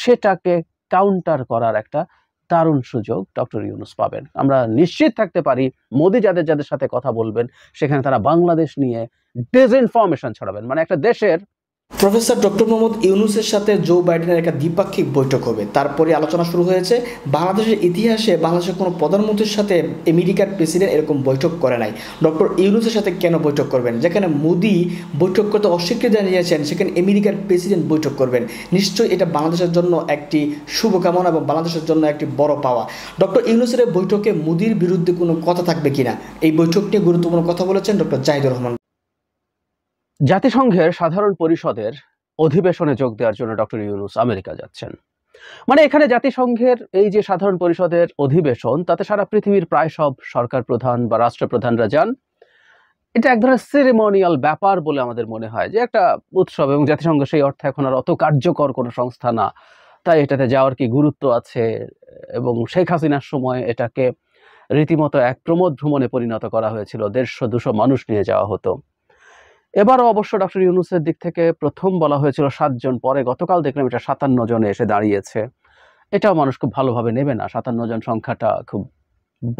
সেটাকে কাউন্টার করার একটা দারুণ সুযোগ ডক্টর ইউনুস পাবেন আমরা নিশ্চিত থাকতে পারি মোদী যাদের যাদের সাথে কথা বলবেন সেখানে তারা বাংলাদেশ নিয়ে ডিসইনফরমেশন ছড়াবেন মানে একটা দেশের প্রফেসর ডক্টর মোহাম্মদ ইউনুসের সাথে জো বাইডেনের একটা দ্বিপাক্ষিক বৈঠক হবে তারপরে আলোচনা শুরু হয়েছে বাংলাদেশের ইতিহাসে বাংলাদেশের কোনো প্রধানমন্ত্রীর সাথে আমেরিকার প্রেসিডেন্ট এরকম বৈঠক করে নাই ডক্টর ইউনুসের সাথে কেন বৈঠক করবেন যেখানে মোদি বৈঠক করতে অস্বীকৃতি জানিয়েছেন সেখানে আমেরিকার প্রেসিডেন্ট বৈঠক করবেন নিশ্চয়ই এটা বাংলাদেশের জন্য একটি শুভকামনা এবং বাংলাদেশের জন্য একটি বড় পাওয়া ডক্টর ইউনুসের বৈঠকে মোদির বিরুদ্ধে কোনো কথা থাকবে কিনা এই বৈঠক নিয়ে গুরুত্বপূর্ণ কথা বলেছেন ডক্টর জাহিদুর রহমান জাতিসংঘের সাধারণ পরিষদের অধিবেশনে যোগ দেওয়ার জন্য ডক্টর ইউনুস আমেরিকা যাচ্ছেন মানে এখানে জাতিসংঘের এই যে সাধারণ পরিষদের অধিবেশন তাতে সারা পৃথিবীর প্রায় সব সরকার প্রধান বা রাষ্ট্রপ্রধানরা যান এটা এক ধরনের সেরেমনিয়াল ব্যাপার বলে আমাদের মনে হয় যে একটা উৎসব এবং জাতিসংঘ সেই অর্থে এখন আর অত কার্যকর কোনো সংস্থা না তাই এটাতে যাওয়ার কি গুরুত্ব আছে এবং শেখ হাসিনার সময় এটাকে রীতিমতো এক প্রমোদ ভ্রমণে পরিণত করা হয়েছিল দেড়শো দুশো মানুষ নিয়ে যাওয়া হতো এবারও অবশ্য ডক্টর ইউনুসের দিক থেকে প্রথম বলা হয়েছিল সাতজন পরে গতকাল দেখলাম এটা সাতান্ন জনে এসে দাঁড়িয়েছে এটাও মানুষ খুব ভালোভাবে নেবে না সাতান্ন জন সংখ্যাটা খুব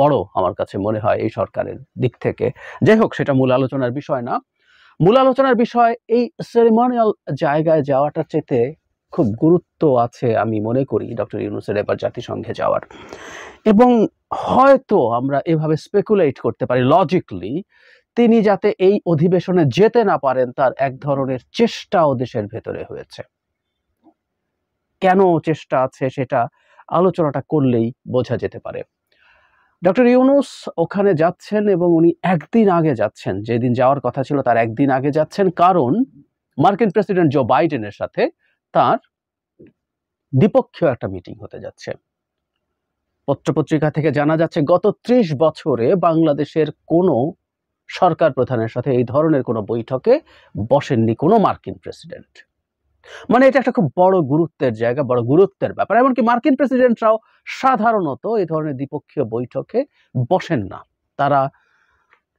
বড় আমার কাছে মনে হয় এই সরকারের দিক থেকে যাই হোক সেটা মূল আলোচনার বিষয় না মূল আলোচনার বিষয় এই সেরিমোনিয়াল জায়গায় যাওয়াটা চেতে খুব গুরুত্ব আছে আমি মনে করি ডক্টর ইউনুসের এবার জাতিসংঘে যাওয়ার এবং হয়তো আমরা এভাবে স্পেকুলেট করতে পারি লজিকলি তিনি যাতে এই অধিবেশনে যেতে না পারেন তার এক ধরনের চেষ্টাও দেশের ভেতরে হয়েছে কেন চেষ্টা আছে সেটা আলোচনাটা করলেই বোঝা যেতে পারে ডক্টর ইউনুস ওখানে যাচ্ছেন এবং উনি একদিন আগে যাচ্ছেন যেদিন যাওয়ার কথা ছিল তার একদিন আগে যাচ্ছেন কারণ মার্কিন প্রেসিডেন্ট জো বাইডেনের সাথে তার দ্বিপক্ষীয় একটা মিটিং হতে যাচ্ছে পত্রপত্রিকা থেকে জানা যাচ্ছে গত ত্রিশ বছরে বাংলাদেশের কোনো সরকার প্রধানের সাথে এই ধরনের কোনো বৈঠকে বসেননি কোনো মার্কিন প্রেসিডেন্ট মানে এটা একটা খুব বড় গুরুত্বের জায়গা বড় গুরুত্বের ব্যাপার এমনকি মার্কিন প্রেসিডেন্টরাও সাধারণত এই ধরনের দ্বিপক্ষীয় বৈঠকে বসেন না তারা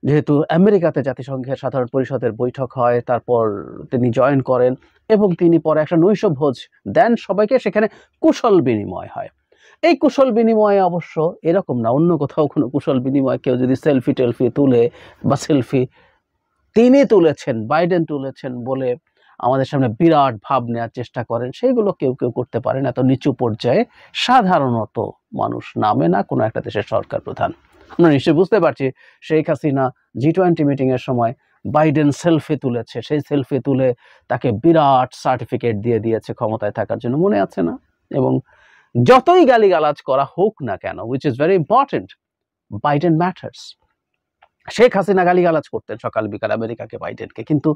যেহেতু আমেরিকাতে জাতিসংঘের সাধারণ পরিষদের বৈঠক হয় তারপর তিনি জয়েন করেন এবং তিনি পরে একটা নৈশভোজ দেন সবাইকে সেখানে কুশল বিনিময় হয় এই কুশল বিনিময়ে অবশ্য এরকম না অন্য কোথাও কোনো কুশল বিনিময় কেউ যদি সেলফি টেলফি তুলে বা সেলফি তিনি তুলেছেন বাইডেন তুলেছেন বলে আমাদের সামনে বিরাট ভাব নেওয়ার চেষ্টা করেন সেইগুলো কেউ কেউ করতে পারেন এত নিচু পর্যায়ে সাধারণত মানুষ নামে না কোনো একটা দেশের সরকার প্রধান আমরা নিশ্চয়ই বুঝতে পারছি শেখ হাসিনা জি টোয়েন্টি মিটিংয়ের সময় বাইডেন সেলফি তুলেছে সেই সেলফি তুলে তাকে বিরাট সার্টিফিকেট দিয়ে দিয়েছে ক্ষমতায় থাকার জন্য মনে আছে না এবং যতই গালিগালাজ করা হোক না কেন which is very important Biden matters Sheikh Hasina গালিগালাজ করতেন সকাল বিকাল আমেরিকাকে বাইডেনকে কিন্তু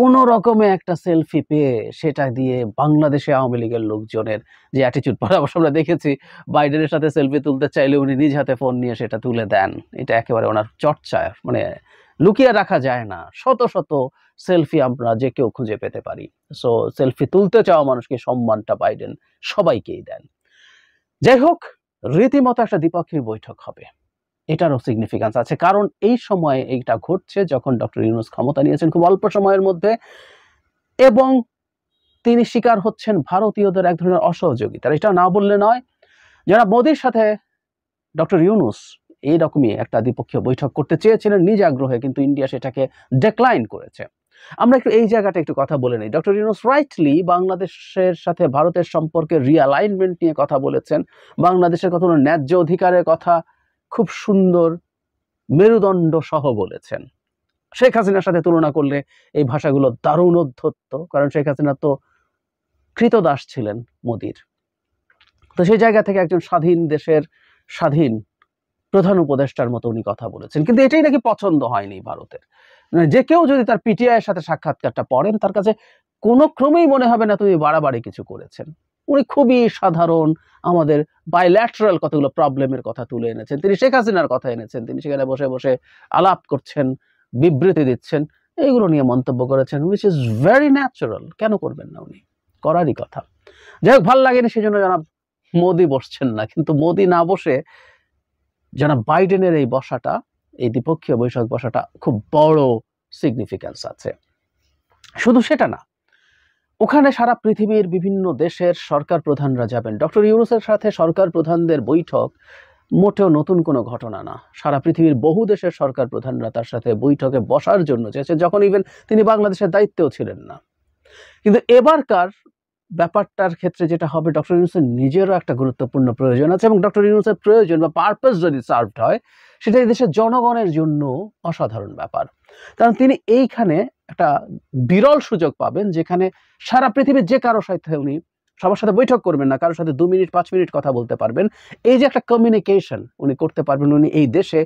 কোন রকমে একটা সেলফি পেয়ে সেটা দিয়ে বাংলাদেশে আওয়ামী লীগের লোকজনের যে অ্যাটিচিউড পরামর্শ আমরা দেখেছি বাইডেনের সাথে সেলফি তুলতে চাইলে উনি নিজ হাতে ফোন নিয়ে সেটা তুলে দেন এটা একেবারে ওনার চর্চায় মানে লুকিয়ে রাখা যায় না শত শত সেলফি আমরা যে কেউ খুঁজে পেতে পারি সো সেলফি তুলতে চাওয়া মানুষকে সম্মানটা বাইডেন সবাইকেই দেন যাই হোক রীতিমতো একটা দ্বিপক্ষীয় বৈঠক হবে এটারও সিগনিফিকেন্স আছে কারণ এই সময়ে এইটা ঘটছে যখন ডক্টর ইউনুস ক্ষমতা নিয়েছেন খুব অল্প সময়ের মধ্যে এবং তিনি শিকার হচ্ছেন ভারতীয়দের এক ধরনের অসহযোগিতার এটা না বললে নয় যারা মোদির সাথে ডক্টর ইউনুস এইরকমই একটা দ্বিপক্ষীয় বৈঠক করতে চেয়েছিলেন নিজ আগ্রহে কিন্তু ইন্ডিয়া সেটাকে ডেক্লাইন করেছে আমরা একটু এই জায়গাটা একটু কথা বলে নিই ডক্টর ইউনুস রাইটলি বাংলাদেশের সাথে ভারতের সম্পর্কে রিয়ালাইনমেন্ট নিয়ে কথা বলেছেন বাংলাদেশের কথা ন্যায্য অধিকারের কথা খুব সুন্দর মেরুদণ্ড সহ বলেছেন শেখ হাসিনার সাথে তুলনা করলে এই ভাষাগুলো দারুণ অধ্যত্ত কারণ শেখ হাসিনা তো কৃতদাস ছিলেন মোদির তো সেই জায়গা থেকে একজন স্বাধীন দেশের স্বাধীন প্রধান উপদেষ্টার মতো উনি কথা বলেছেন কিন্তু এটাই নাকি পছন্দ হয়নি ভারতের মানে যে কেউ যদি তার পিটিআইয়ের সাথে সাক্ষাৎকারটা পড়েন তার কাছে কোনো ক্রমেই মনে হবে না তুমি বাড়াবাড়ি কিছু করেছেন উনি খুবই সাধারণ আমাদের বাইল্যাটারাল কতগুলো প্রবলেমের কথা তুলে এনেছেন তিনি শেখ হাসিনার কথা এনেছেন তিনি সেখানে বসে বসে আলাপ করছেন বিবৃতি দিচ্ছেন এইগুলো নিয়ে মন্তব্য করেছেন উইচ ইজ ভেরি ন্যাচারাল কেন করবেন না উনি করারই কথা যাই হোক ভাল লাগেনি সেই জন্য জনাব মোদি বসছেন না কিন্তু মোদি না বসে যেন বাইডেনের এই বসাটা এই দ্বিপক্ষীয় বৈঠক বসাটা খুব বড় সিগনিফিক্যান্স আছে শুধু সেটা না ওখানে সারা পৃথিবীর বিভিন্ন দেশের সরকার প্রধানরা যাবেন ডক্টর ইউরোসের সাথে সরকার প্রধানদের বৈঠক মোটেও নতুন কোনো ঘটনা না সারা পৃথিবীর বহু দেশের সরকার প্রধানরা তার সাথে বৈঠকে বসার জন্য চেয়েছে যখন ইভেন তিনি বাংলাদেশের দায়িত্বেও ছিলেন না কিন্তু এবারকার ব্যাপারটার ক্ষেত্রে যেটা হবে ডক্টর ইউনুসের নিজেরও একটা গুরুত্বপূর্ণ প্রয়োজন আছে এবং ডক্টর ইউনুসের প্রয়োজন বা পারপাস যদি সার্ভড হয় সেটা এই দেশের জনগণের জন্য অসাধারণ ব্যাপার কারণ তিনি এইখানে একটা বিরল সুযোগ পাবেন যেখানে সারা পৃথিবীর যে কারো সাথে উনি সবার সাথে বৈঠক করবেন না কারোর সাথে দু মিনিট পাঁচ মিনিট কথা বলতে পারবেন এই যে একটা কমিউনিকেশন উনি করতে পারবেন উনি এই দেশে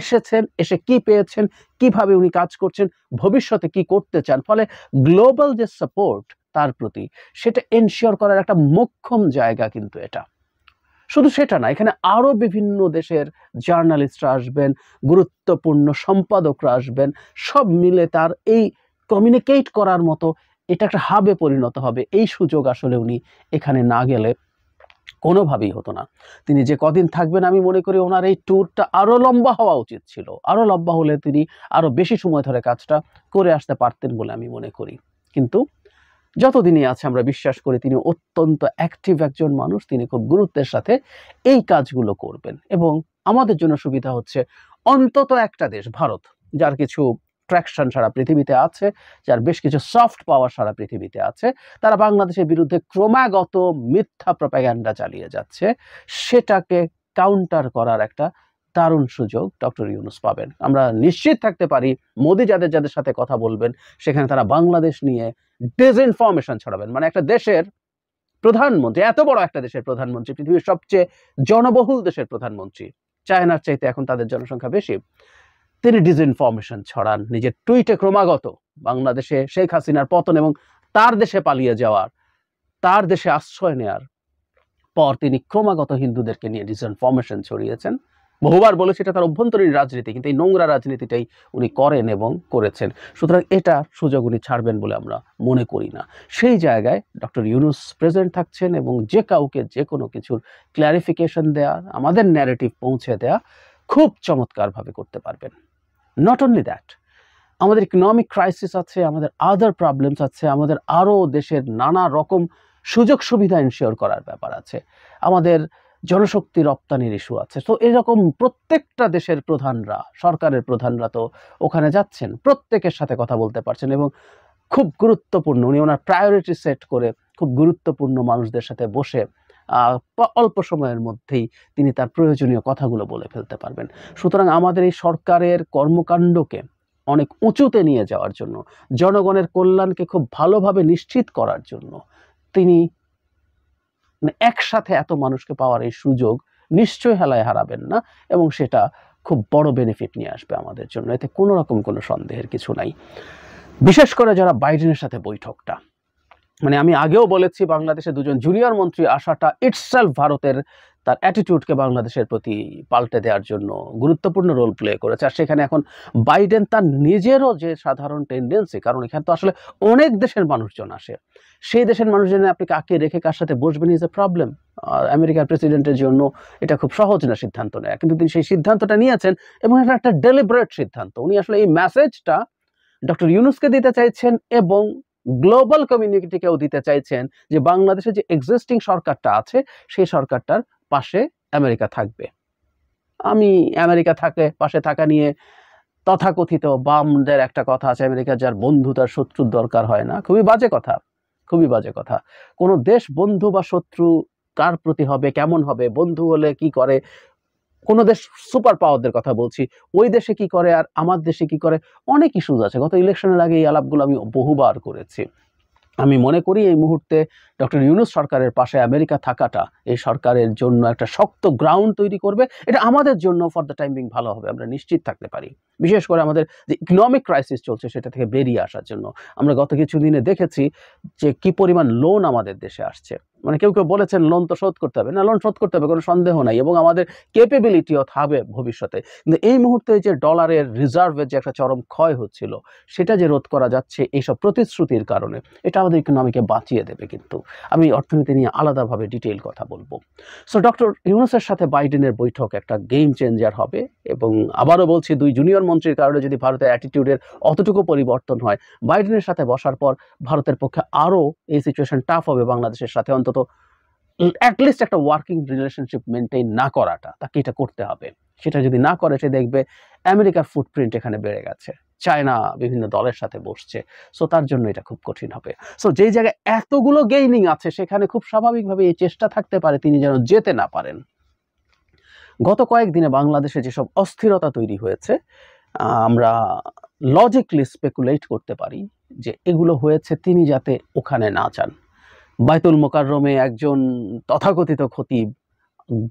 এসেছেন এসে কি পেয়েছেন কিভাবে উনি কাজ করছেন ভবিষ্যতে কি করতে চান ফলে গ্লোবাল যে সাপোর্ট তার প্রতি সেটা এনশিওর করার একটা মোক্ষম জায়গা কিন্তু এটা শুধু সেটা না এখানে আরও বিভিন্ন দেশের জার্নালিস্টরা আসবেন গুরুত্বপূর্ণ সম্পাদকরা আসবেন সব মিলে তার এই কমিউনিকেট করার মতো এটা একটা হাবে পরিণত হবে এই সুযোগ আসলে উনি এখানে না গেলে কোনোভাবেই হতো না তিনি যে কদিন থাকবেন আমি মনে করি ওনার এই ট্যুরটা আরও লম্বা হওয়া উচিত ছিল আরও লম্বা হলে তিনি আরও বেশি সময় ধরে কাজটা করে আসতে পারতেন বলে আমি মনে করি কিন্তু যতদিনই আছে আমরা বিশ্বাস করি তিনি অত্যন্ত অ্যাক্টিভ একজন মানুষ তিনি খুব গুরুত্বের সাথে এই কাজগুলো করবেন এবং আমাদের জন্য সুবিধা হচ্ছে অন্তত একটা দেশ ভারত যার কিছু ট্র্যাকশন সারা পৃথিবীতে আছে যার বেশ কিছু সফট পাওয়ার সারা পৃথিবীতে আছে তারা বাংলাদেশের বিরুদ্ধে ক্রমাগত মিথ্যা প্রপাগ্যান্ডা চালিয়ে যাচ্ছে সেটাকে কাউন্টার করার একটা দারুণ সুযোগ ডক্টর ইউনুস পাবেন আমরা নিশ্চিত থাকতে পারি মোদি যাদের যাদের সাথে কথা বলবেন সেখানে তারা বাংলাদেশ নিয়ে ডিসইনফরমেশন ছড়াবেন মানে একটা দেশের প্রধানমন্ত্রী এত বড় একটা দেশের প্রধানমন্ত্রী পৃথিবীর সবচেয়ে জনবহুল দেশের প্রধানমন্ত্রী চায়নার চাইতে এখন তাদের জনসংখ্যা বেশি তিনি ডিসইনফরমেশন ছড়ান নিজের টুইটে ক্রমাগত বাংলাদেশে শেখ হাসিনার পতন এবং তার দেশে পালিয়ে যাওয়ার তার দেশে আশ্রয় নেয়ার পর তিনি ক্রমাগত হিন্দুদেরকে নিয়ে ডিসইনফরমেশন ছড়িয়েছেন বহুবার বলেছে এটা তার অভ্যন্তরীণ রাজনীতি কিন্তু এই নোংরা রাজনীতিটাই উনি করেন এবং করেছেন সুতরাং এটা সুযোগ উনি ছাড়বেন বলে আমরা মনে করি না সেই জায়গায় ডক্টর ইউনুস প্রেজেন্ট থাকছেন এবং যে কাউকে যে কোনো কিছুর ক্ল্যারিফিকেশন দেয়া আমাদের ন্যারেটিভ পৌঁছে দেয়া খুব চমৎকারভাবে করতে পারবেন নট অনলি দ্যাট আমাদের ইকোনমিক ক্রাইসিস আছে আমাদের আদার প্রবলেমস আছে আমাদের আরও দেশের নানা রকম সুযোগ সুবিধা এনশিওর করার ব্যাপার আছে আমাদের জনশক্তি রপ্তানির ইস্যু আছে তো এরকম প্রত্যেকটা দেশের প্রধানরা সরকারের প্রধানরা তো ওখানে যাচ্ছেন প্রত্যেকের সাথে কথা বলতে পারছেন এবং খুব গুরুত্বপূর্ণ উনি ওনার প্রায়োরিটি সেট করে খুব গুরুত্বপূর্ণ মানুষদের সাথে বসে অল্প সময়ের মধ্যেই তিনি তার প্রয়োজনীয় কথাগুলো বলে ফেলতে পারবেন সুতরাং আমাদের এই সরকারের কর্মকাণ্ডকে অনেক উঁচুতে নিয়ে যাওয়ার জন্য জনগণের কল্যাণকে খুব ভালোভাবে নিশ্চিত করার জন্য তিনি মানে একসাথে এত মানুষকে পাওয়ার এই সুযোগ নিশ্চয় হেলায় হারাবেন না এবং সেটা খুব বড় বেনিফিট নিয়ে আসবে আমাদের জন্য এতে কোনো রকম কোনো সন্দেহের কিছু নাই বিশেষ করে যারা বাইডেনের সাথে বৈঠকটা মানে আমি আগেও বলেছি বাংলাদেশে দুজন জুনিয়র মন্ত্রী আসাটা ইটসেলফ ভারতের তার অ্যাটিটিউডকে বাংলাদেশের প্রতি পাল্টে দেওয়ার জন্য গুরুত্বপূর্ণ রোল প্লে করেছে আর সেখানে এখন বাইডেন তার নিজেরও যে সাধারণ টেন্ডেন্সি কারণ এখানে তো আসলে অনেক দেশের মানুষজন আসে সেই দেশের মানুষজন আপনি কাকে রেখে কার সাথে বসবেন ইজ এ প্রবলেম আর আমেরিকার প্রেসিডেন্টের জন্য এটা খুব সহজ না সিদ্ধান্ত নেয় কিন্তু তিনি সেই সিদ্ধান্তটা নিয়েছেন এবং এটা একটা ডেলিবারেট সিদ্ধান্ত উনি আসলে এই মেসেজটা ডক্টর ইউনুসকে দিতে চাইছেন এবং গ্লোবাল কমিউনিটিকেও দিতে চাইছেন যে বাংলাদেশে যে এক্সিস্টিং সরকারটা আছে সেই সরকারটার পাশে আমেরিকা থাকবে আমি আমেরিকা থাকে পাশে থাকা নিয়ে তথাকথিত বামদের একটা কথা আছে আমেরিকা যার বন্ধু তার শত্রুর দরকার হয় না খুবই বাজে কথা খুবই বাজে কথা কোনো দেশ বন্ধু বা শত্রু কার প্রতি হবে কেমন হবে বন্ধু হলে কি করে কোনো দেশ সুপার পাওয়ারদের কথা বলছি ওই দেশে কি করে আর আমার দেশে কি করে অনেক ইস্যুজ আছে গত ইলেকশনের আগে এই আলাপগুলো আমি বহুবার করেছি আমি মনে করি এই মুহূর্তে ডক্টর ইউনুস সরকারের পাশে আমেরিকা থাকাটা এই সরকারের জন্য একটা শক্ত গ্রাউন্ড তৈরি করবে এটা আমাদের জন্য ফর দ্য টাইমিং ভালো হবে আমরা নিশ্চিত থাকতে পারি বিশেষ করে আমাদের যে ইকোনমিক ক্রাইসিস চলছে সেটা থেকে বেরিয়ে আসার জন্য আমরা গত কিছু দিনে দেখেছি যে কি পরিমাণ লোন আমাদের দেশে আসছে মানে কেউ কেউ বলেছেন লোন তো শোধ করতে হবে না লোন শোধ করতে হবে কোনো সন্দেহ নাই এবং আমাদের কেপেবিলিটিও থাকবে ভবিষ্যতে কিন্তু এই মুহূর্তে যে ডলারের রিজার্ভের যে একটা চরম ক্ষয় হচ্ছিল সেটা যে রোধ করা যাচ্ছে এইসব প্রতিশ্রুতির কারণে এটা আমাদের ইকোনমিকে বাঁচিয়ে দেবে কিন্তু আমি অর্থনীতি নিয়ে আলাদাভাবে ডিটেল কথা বলবো সো ডক্টর ইউনুসের সাথে বাইডেনের বৈঠক একটা গেম চেঞ্জার হবে এবং আবারও বলছি দুই জুনিয়র মন্ত্রীর কারণে যদি ভারতের অ্যাটিটিউডের অতটুকু পরিবর্তন হয় বাইডেনের সাথে বসার পর ভারতের পক্ষে আরও এই সিচুয়েশন টাফ হবে বাংলাদেশের সাথে অন্ত অন্তত অ্যাটলিস্ট একটা ওয়ার্কিং রিলেশনশিপ মেনটেন না করাটা তাকে এটা করতে হবে সেটা যদি না করে সে দেখবে আমেরিকার ফুটপ্রিন্ট এখানে বেড়ে গেছে চায়না বিভিন্ন দলের সাথে বসছে সো তার জন্য এটা খুব কঠিন হবে সো যেই জায়গায় এতগুলো গেইনিং আছে সেখানে খুব স্বাভাবিকভাবে এই চেষ্টা থাকতে পারে তিনি যেন যেতে না পারেন গত কয়েকদিনে বাংলাদেশে যেসব অস্থিরতা তৈরি হয়েছে আমরা লজিকলি স্পেকুলেট করতে পারি যে এগুলো হয়েছে তিনি যাতে ওখানে না চান বাইতুল মোকাররমে একজন তথাকথিত খতিব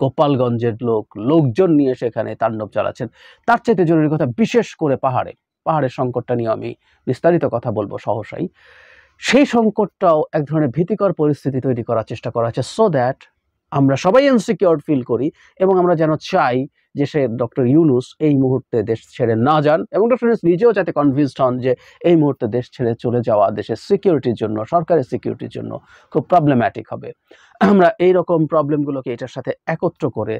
গোপালগঞ্জের লোক লোকজন নিয়ে সেখানে তাণ্ডব চালাচ্ছেন তার চাইতে জরুরি কথা বিশেষ করে পাহাড়ে পাহাড়ের সংকটটা নিয়ে আমি বিস্তারিত কথা বলবো সহসাই সেই সংকটটাও এক ধরনের ভীতিকর পরিস্থিতি তৈরি করার চেষ্টা করা হচ্ছে সো দ্যাট আমরা সবাই ইনসিকিওর ফিল করি এবং আমরা যেন চাই যে সে ডক্টর ইউনুস এই মুহূর্তে দেশ ছেড়ে না যান এবং ডক্টর ইউনুস নিজেও যাতে কনভিনসড হন যে এই মুহূর্তে দেশ ছেড়ে চলে যাওয়া দেশের সিকিউরিটির জন্য সরকারের সিকিউরিটির জন্য খুব প্রবলেম্যাটিক হবে আমরা এই রকম প্রবলেমগুলোকে এটার সাথে একত্র করে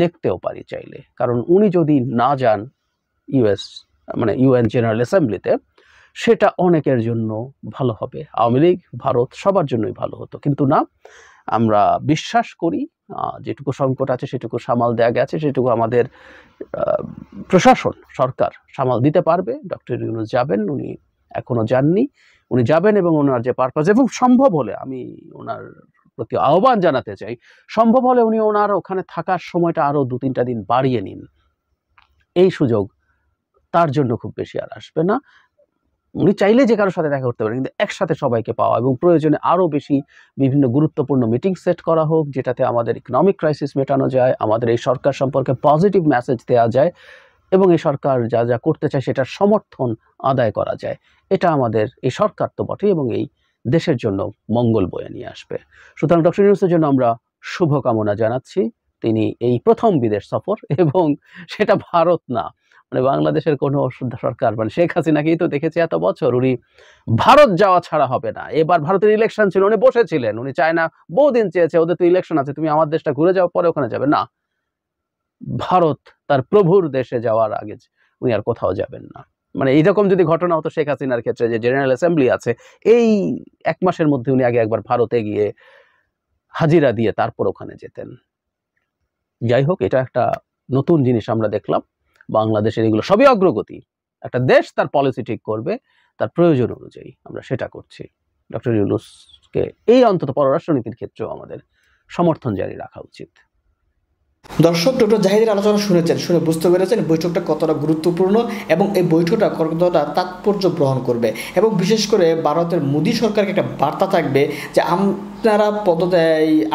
দেখতেও পারি চাইলে কারণ উনি যদি না যান ইউএস মানে ইউএন জেনারেল অ্যাসেম্বলিতে সেটা অনেকের জন্য ভালো হবে আওয়ামী লীগ ভারত সবার জন্যই ভালো হতো কিন্তু না আমরা বিশ্বাস করি যেটুকু সংকট আছে সেটুকু সামাল দেওয়া গেছে সেটুকু আমাদের প্রশাসন সরকার সামাল দিতে পারবে ডক্টর ইউনুস যাবেন উনি এখনও যাননি উনি যাবেন এবং ওনার যে পারপাস এবং সম্ভব হলে আমি ওনার প্রতি আহ্বান জানাতে চাই সম্ভব হলে উনি ওনার ওখানে থাকার সময়টা আরও দু তিনটা দিন বাড়িয়ে নিন এই সুযোগ তার জন্য খুব বেশি আর আসবে না উনি চাইলে যে কারোর সাথে দেখা করতে পারেন কিন্তু একসাথে সবাইকে পাওয়া এবং প্রয়োজনে আরও বেশি বিভিন্ন গুরুত্বপূর্ণ মিটিং সেট করা হোক যেটাতে আমাদের ইকোনমিক ক্রাইসিস মেটানো যায় আমাদের এই সরকার সম্পর্কে পজিটিভ মেসেজ দেওয়া যায় এবং এই সরকার যা যা করতে চায় সেটার সমর্থন আদায় করা যায় এটা আমাদের এই সরকার তো বটে এবং এই দেশের জন্য মঙ্গল বয়ে নিয়ে আসবে সুতরাং ডক্টর ইউনুসের জন্য আমরা শুভকামনা জানাচ্ছি তিনি এই প্রথম বিদেশ সফর এবং সেটা ভারত না মানে বাংলাদেশের কোনো ওষুধ সরকার মানে শেখ হাসিনাকেই তো দেখেছি এত বছর উনি ভারত যাওয়া ছাড়া হবে না এবার ভারতের ইলেকশন ছিল উনি বসেছিলেন উনি চায় না বহুদিন চেয়েছে ওদের তো ইলেকশন আছে তুমি আমার দেশটা ঘুরে যাও পরে ওখানে যাবে না ভারত তার প্রভুর দেশে যাওয়ার আগে উনি আর কোথাও যাবেন না মানে এইরকম যদি ঘটনা হতো শেখ হাসিনার ক্ষেত্রে যে জেনারেল অ্যাসেম্বলি আছে এই এক মাসের মধ্যে উনি আগে একবার ভারতে গিয়ে হাজিরা দিয়ে তারপর ওখানে যেতেন যাই হোক এটা একটা নতুন জিনিস আমরা দেখলাম বাংলাদেশের এগুলো সবই অগ্রগতি একটা দেশ তার পলিসি ঠিক করবে তার প্রয়োজন অনুযায়ী আমরা সেটা করছি ডক্টর ইউলুসকে এই অন্তত পররাষ্ট্রনীতির ক্ষেত্রেও আমাদের সমর্থন জারি রাখা উচিত দর্শক ডক্টর জাহিদের আলোচনা শুনেছেন শুনে বুঝতে পেরেছেন বৈঠকটা কতটা গুরুত্বপূর্ণ এবং এই বৈঠকটা কতটা তাৎপর্য গ্রহণ করবে এবং বিশেষ করে ভারতের মোদী সরকারকে একটা বার্তা থাকবে যে আম আপনারা পদ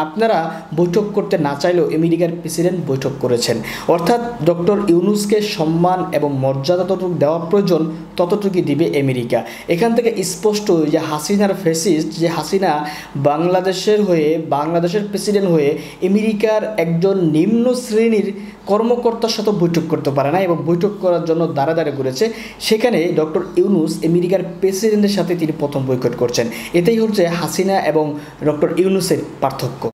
আপনারা বৈঠক করতে না চাইলেও আমেরিকার প্রেসিডেন্ট বৈঠক করেছেন অর্থাৎ ডক্টর ইউনুসকে সম্মান এবং মর্যাদা ততটুকু দেওয়া প্রয়োজন ততটুকুই দিবে আমেরিকা এখান থেকে স্পষ্ট যে হাসিনার ফেসিস্ট যে হাসিনা বাংলাদেশের হয়ে বাংলাদেশের প্রেসিডেন্ট হয়ে আমেরিকার একজন নিম্ন শ্রেণীর কর্মকর্তার সাথে বৈঠক করতে পারে না এবং বৈঠক করার জন্য দাঁড়া দাঁড়া করেছে সেখানে ডক্টর ইউনুস আমেরিকার প্রেসিডেন্টের সাথে তিনি প্রথম বৈঠক করছেন এটাই হচ্ছে হাসিনা এবং ডক্টর ইউনুসের পার্থক্য